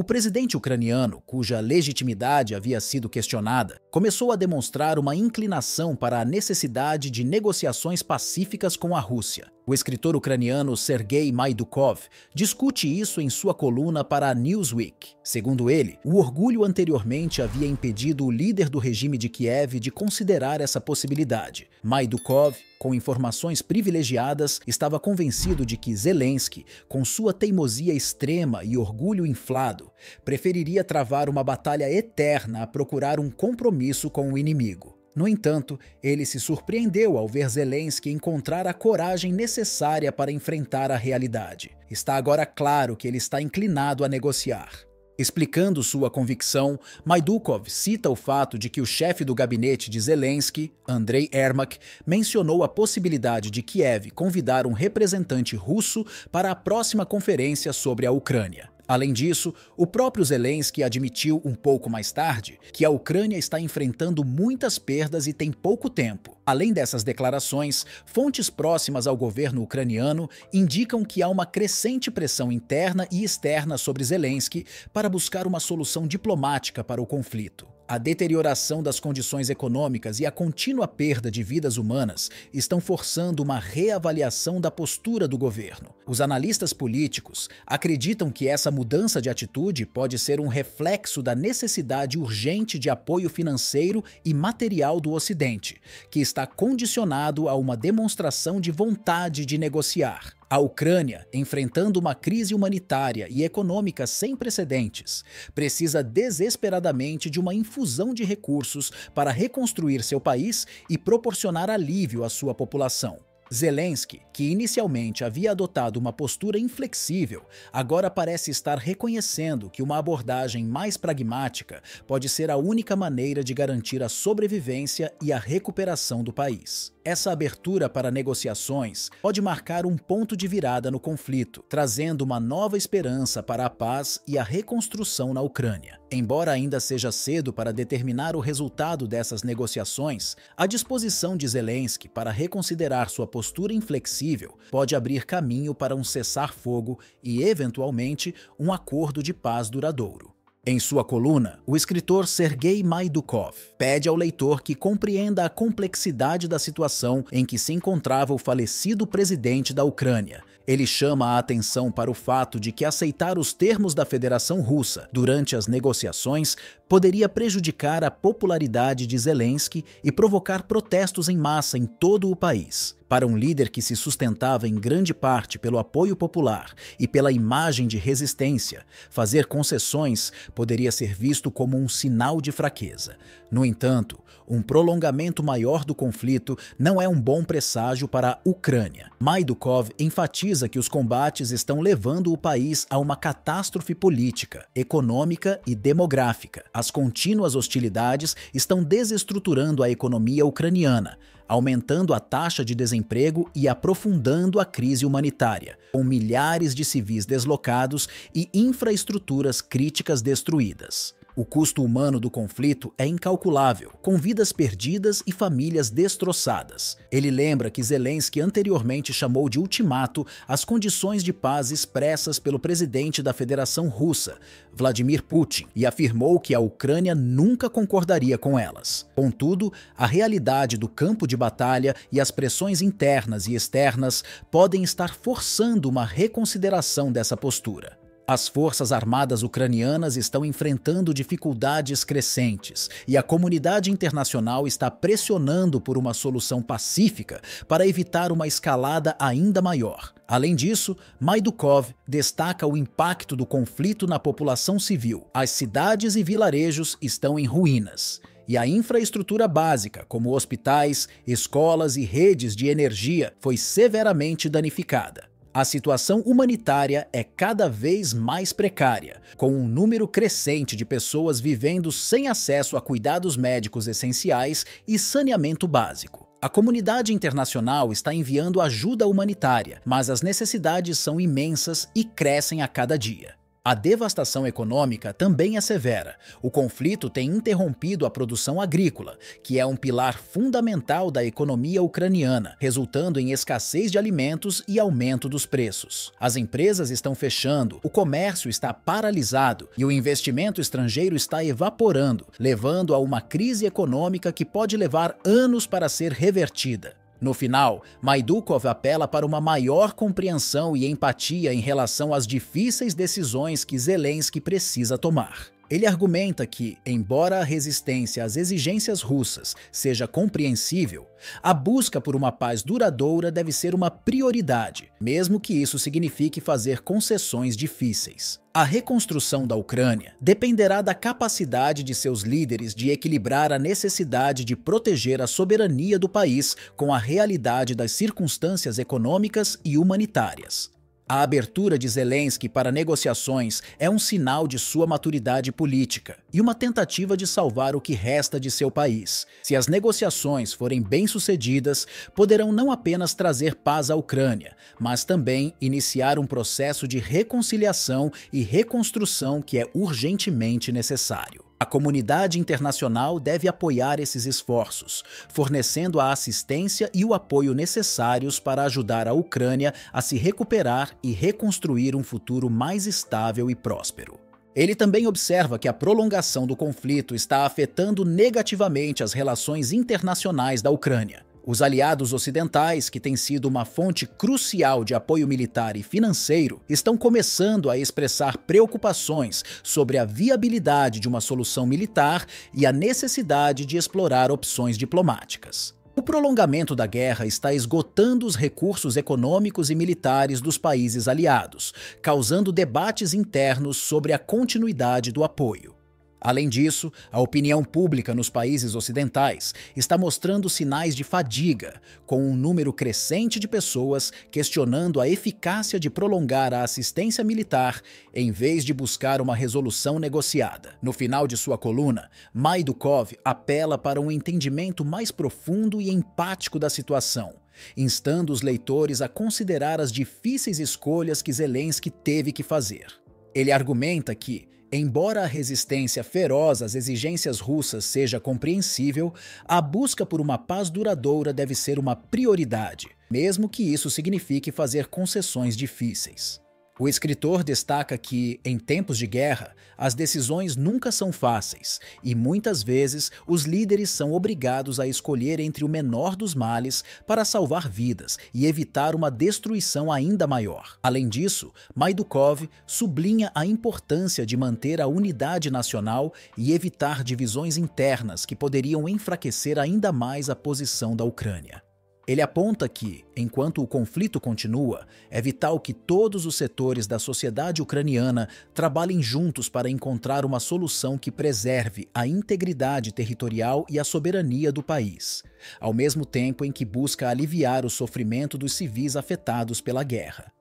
O presidente ucraniano, cuja legitimidade havia sido questionada, começou a demonstrar uma inclinação para a necessidade de negociações pacíficas com a Rússia. O escritor ucraniano Sergei Maidukov discute isso em sua coluna para a Newsweek. Segundo ele, o orgulho anteriormente havia impedido o líder do regime de Kiev de considerar essa possibilidade. Maidukov com informações privilegiadas, estava convencido de que Zelensky, com sua teimosia extrema e orgulho inflado, preferiria travar uma batalha eterna a procurar um compromisso com o inimigo. No entanto, ele se surpreendeu ao ver Zelensky encontrar a coragem necessária para enfrentar a realidade. Está agora claro que ele está inclinado a negociar. Explicando sua convicção, Maidukov cita o fato de que o chefe do gabinete de Zelensky, Andrei Ermak, mencionou a possibilidade de Kiev convidar um representante russo para a próxima conferência sobre a Ucrânia. Além disso, o próprio Zelensky admitiu um pouco mais tarde que a Ucrânia está enfrentando muitas perdas e tem pouco tempo. Além dessas declarações, fontes próximas ao governo ucraniano indicam que há uma crescente pressão interna e externa sobre Zelensky para buscar uma solução diplomática para o conflito. A deterioração das condições econômicas e a contínua perda de vidas humanas estão forçando uma reavaliação da postura do governo. Os analistas políticos acreditam que essa mudança de atitude pode ser um reflexo da necessidade urgente de apoio financeiro e material do Ocidente, que está condicionado a uma demonstração de vontade de negociar. A Ucrânia, enfrentando uma crise humanitária e econômica sem precedentes, precisa desesperadamente de uma infusão de recursos para reconstruir seu país e proporcionar alívio à sua população. Zelensky, que inicialmente havia adotado uma postura inflexível, agora parece estar reconhecendo que uma abordagem mais pragmática pode ser a única maneira de garantir a sobrevivência e a recuperação do país. Essa abertura para negociações pode marcar um ponto de virada no conflito, trazendo uma nova esperança para a paz e a reconstrução na Ucrânia. Embora ainda seja cedo para determinar o resultado dessas negociações, a disposição de Zelensky para reconsiderar sua postura inflexível pode abrir caminho para um cessar-fogo e, eventualmente, um acordo de paz duradouro. Em sua coluna, o escritor Sergei Maidukov pede ao leitor que compreenda a complexidade da situação em que se encontrava o falecido presidente da Ucrânia. Ele chama a atenção para o fato de que aceitar os termos da Federação Russa durante as negociações poderia prejudicar a popularidade de Zelensky e provocar protestos em massa em todo o país. Para um líder que se sustentava em grande parte pelo apoio popular e pela imagem de resistência, fazer concessões poderia ser visto como um sinal de fraqueza. No entanto, um prolongamento maior do conflito não é um bom presságio para a Ucrânia. Maidukov enfatiza que os combates estão levando o país a uma catástrofe política, econômica e demográfica as contínuas hostilidades estão desestruturando a economia ucraniana, aumentando a taxa de desemprego e aprofundando a crise humanitária, com milhares de civis deslocados e infraestruturas críticas destruídas. O custo humano do conflito é incalculável, com vidas perdidas e famílias destroçadas. Ele lembra que Zelensky anteriormente chamou de ultimato as condições de paz expressas pelo presidente da Federação Russa, Vladimir Putin, e afirmou que a Ucrânia nunca concordaria com elas. Contudo, a realidade do campo de batalha e as pressões internas e externas podem estar forçando uma reconsideração dessa postura. As forças armadas ucranianas estão enfrentando dificuldades crescentes e a comunidade internacional está pressionando por uma solução pacífica para evitar uma escalada ainda maior. Além disso, Maidukov destaca o impacto do conflito na população civil. As cidades e vilarejos estão em ruínas e a infraestrutura básica, como hospitais, escolas e redes de energia, foi severamente danificada. A situação humanitária é cada vez mais precária, com um número crescente de pessoas vivendo sem acesso a cuidados médicos essenciais e saneamento básico. A comunidade internacional está enviando ajuda humanitária, mas as necessidades são imensas e crescem a cada dia. A devastação econômica também é severa. O conflito tem interrompido a produção agrícola, que é um pilar fundamental da economia ucraniana, resultando em escassez de alimentos e aumento dos preços. As empresas estão fechando, o comércio está paralisado e o investimento estrangeiro está evaporando, levando a uma crise econômica que pode levar anos para ser revertida. No final, Maidukov apela para uma maior compreensão e empatia em relação às difíceis decisões que Zelensky precisa tomar. Ele argumenta que, embora a resistência às exigências russas seja compreensível, a busca por uma paz duradoura deve ser uma prioridade, mesmo que isso signifique fazer concessões difíceis. A reconstrução da Ucrânia dependerá da capacidade de seus líderes de equilibrar a necessidade de proteger a soberania do país com a realidade das circunstâncias econômicas e humanitárias. A abertura de Zelensky para negociações é um sinal de sua maturidade política e uma tentativa de salvar o que resta de seu país. Se as negociações forem bem-sucedidas, poderão não apenas trazer paz à Ucrânia, mas também iniciar um processo de reconciliação e reconstrução que é urgentemente necessário. A comunidade internacional deve apoiar esses esforços, fornecendo a assistência e o apoio necessários para ajudar a Ucrânia a se recuperar e reconstruir um futuro mais estável e próspero. Ele também observa que a prolongação do conflito está afetando negativamente as relações internacionais da Ucrânia, os aliados ocidentais, que têm sido uma fonte crucial de apoio militar e financeiro, estão começando a expressar preocupações sobre a viabilidade de uma solução militar e a necessidade de explorar opções diplomáticas. O prolongamento da guerra está esgotando os recursos econômicos e militares dos países aliados, causando debates internos sobre a continuidade do apoio. Além disso, a opinião pública nos países ocidentais está mostrando sinais de fadiga, com um número crescente de pessoas questionando a eficácia de prolongar a assistência militar em vez de buscar uma resolução negociada. No final de sua coluna, Maidukov apela para um entendimento mais profundo e empático da situação, instando os leitores a considerar as difíceis escolhas que Zelensky teve que fazer. Ele argumenta que, Embora a resistência feroz às exigências russas seja compreensível, a busca por uma paz duradoura deve ser uma prioridade, mesmo que isso signifique fazer concessões difíceis. O escritor destaca que, em tempos de guerra, as decisões nunca são fáceis e muitas vezes os líderes são obrigados a escolher entre o menor dos males para salvar vidas e evitar uma destruição ainda maior. Além disso, Maidukov sublinha a importância de manter a unidade nacional e evitar divisões internas que poderiam enfraquecer ainda mais a posição da Ucrânia. Ele aponta que, enquanto o conflito continua, é vital que todos os setores da sociedade ucraniana trabalhem juntos para encontrar uma solução que preserve a integridade territorial e a soberania do país, ao mesmo tempo em que busca aliviar o sofrimento dos civis afetados pela guerra.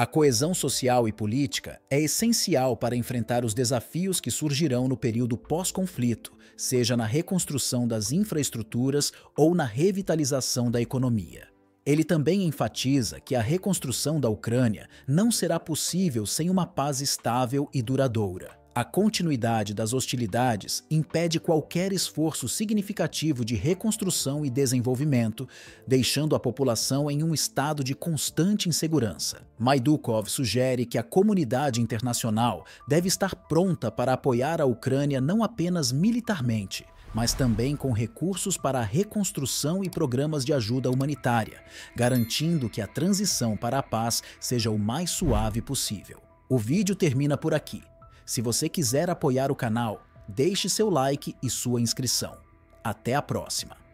A coesão social e política é essencial para enfrentar os desafios que surgirão no período pós-conflito, seja na reconstrução das infraestruturas ou na revitalização da economia. Ele também enfatiza que a reconstrução da Ucrânia não será possível sem uma paz estável e duradoura. A continuidade das hostilidades impede qualquer esforço significativo de reconstrução e desenvolvimento, deixando a população em um estado de constante insegurança. Maidukov sugere que a comunidade internacional deve estar pronta para apoiar a Ucrânia não apenas militarmente, mas também com recursos para a reconstrução e programas de ajuda humanitária, garantindo que a transição para a paz seja o mais suave possível. O vídeo termina por aqui. Se você quiser apoiar o canal, deixe seu like e sua inscrição. Até a próxima!